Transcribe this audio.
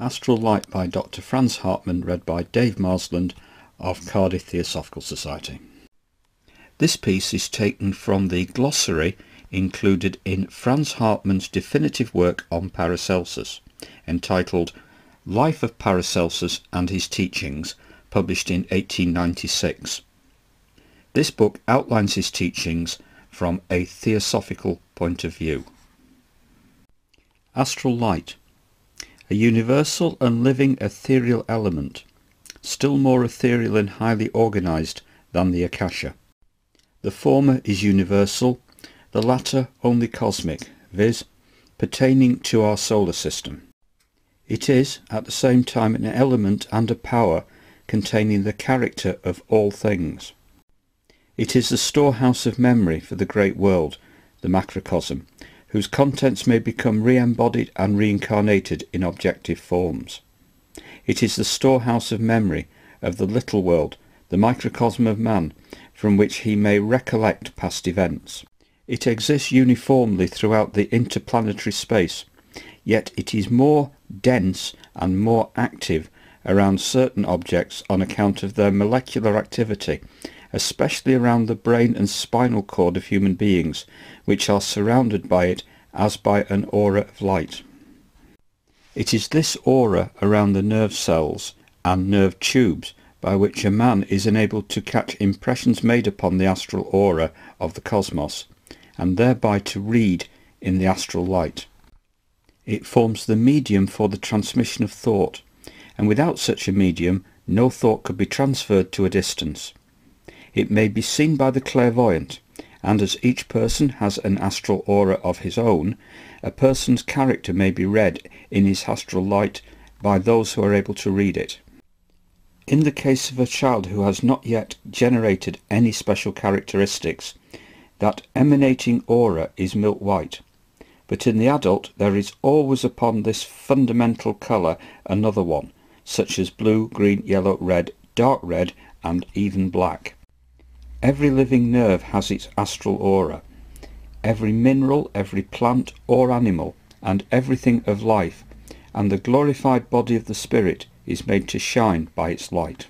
Astral Light by Dr. Franz Hartmann, read by Dave Marsland of Cardiff Theosophical Society. This piece is taken from the glossary included in Franz Hartmann's definitive work on Paracelsus, entitled Life of Paracelsus and His Teachings, published in 1896. This book outlines his teachings from a theosophical point of view. Astral Light a universal and living ethereal element, still more ethereal and highly organized than the Akasha. The former is universal, the latter only cosmic, viz., pertaining to our solar system. It is, at the same time, an element and a power containing the character of all things. It is the storehouse of memory for the great world, the macrocosm, whose contents may become re-embodied and reincarnated in objective forms. It is the storehouse of memory of the little world, the microcosm of man, from which he may recollect past events. It exists uniformly throughout the interplanetary space, yet it is more dense and more active around certain objects on account of their molecular activity especially around the brain and spinal cord of human beings, which are surrounded by it as by an aura of light. It is this aura around the nerve cells and nerve tubes by which a man is enabled to catch impressions made upon the astral aura of the cosmos, and thereby to read in the astral light. It forms the medium for the transmission of thought, and without such a medium no thought could be transferred to a distance. It may be seen by the clairvoyant, and as each person has an astral aura of his own, a person's character may be read in his astral light by those who are able to read it. In the case of a child who has not yet generated any special characteristics, that emanating aura is milk white, but in the adult there is always upon this fundamental colour another one, such as blue, green, yellow, red, dark red, and even black. Every living nerve has its astral aura. Every mineral, every plant or animal, and everything of life, and the glorified body of the Spirit is made to shine by its light.